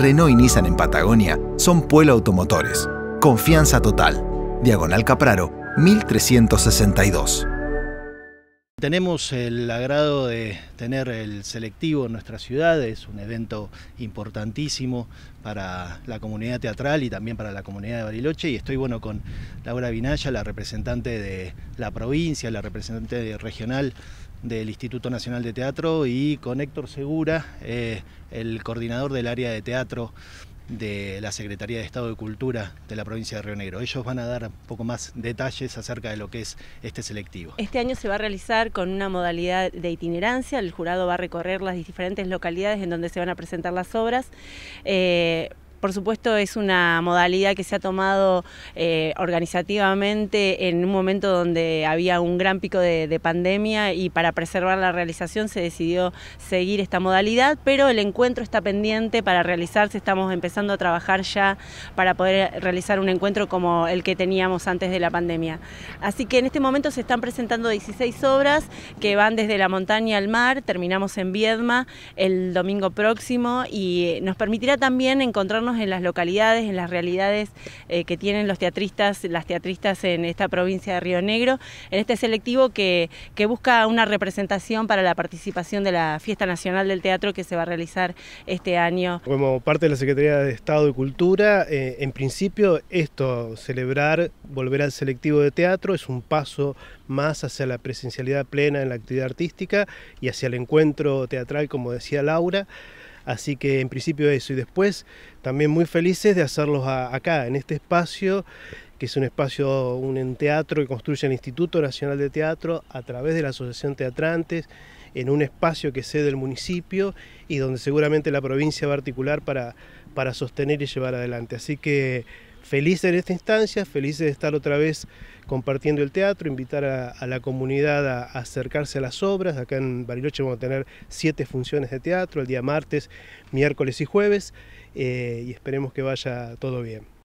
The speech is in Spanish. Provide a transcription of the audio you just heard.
Renault y Nissan en Patagonia son Pueblo Automotores. Confianza total. Diagonal Capraro, 1362. Tenemos el agrado de tener el selectivo en nuestra ciudad, es un evento importantísimo para la comunidad teatral y también para la comunidad de Bariloche y estoy bueno con Laura Vinaya, la representante de la provincia, la representante regional del Instituto Nacional de Teatro y con Héctor Segura, eh, el coordinador del área de teatro de la Secretaría de Estado de Cultura de la provincia de Río Negro. Ellos van a dar un poco más detalles acerca de lo que es este selectivo. Este año se va a realizar con una modalidad de itinerancia. El jurado va a recorrer las diferentes localidades en donde se van a presentar las obras. Eh, por supuesto es una modalidad que se ha tomado eh, organizativamente en un momento donde había un gran pico de, de, pandemia y para preservar la realización se decidió seguir esta modalidad, pero el encuentro está pendiente para realizarse, estamos empezando a trabajar ya para poder realizar un encuentro como el que teníamos antes de la pandemia. Así que en este momento se están presentando 16 obras que van desde la montaña al mar, terminamos en Viedma el domingo próximo y nos permitirá también encontrarnos en las localidades, en las realidades eh, que tienen los teatristas, las teatristas en esta provincia de Río Negro, en este selectivo que, busca una representación para la participación de la Fiesta Nacional del Teatro que se va a realizar este año. Como parte de la Secretaría de Estado y Cultura, eh, en principio esto, celebrar, volver al selectivo de teatro, es un paso más hacia la presencialidad plena en la actividad artística y hacia el encuentro teatral, como decía Laura. Así que en principio eso. Y después también muy felices de hacerlos acá, en este espacio, que es un espacio, un teatro que construye el Instituto Nacional de Teatro a través de la Asociación Teatrantes, en un espacio que cede el municipio y donde seguramente la provincia va a articular para, para sostener y llevar adelante. Así que Felices en esta instancia, felices de estar otra vez compartiendo el teatro, invitar a, la comunidad a, acercarse a las obras. Acá en Bariloche vamos a tener siete funciones de teatro, el día martes, miércoles y jueves, eh, y esperemos que vaya todo bien.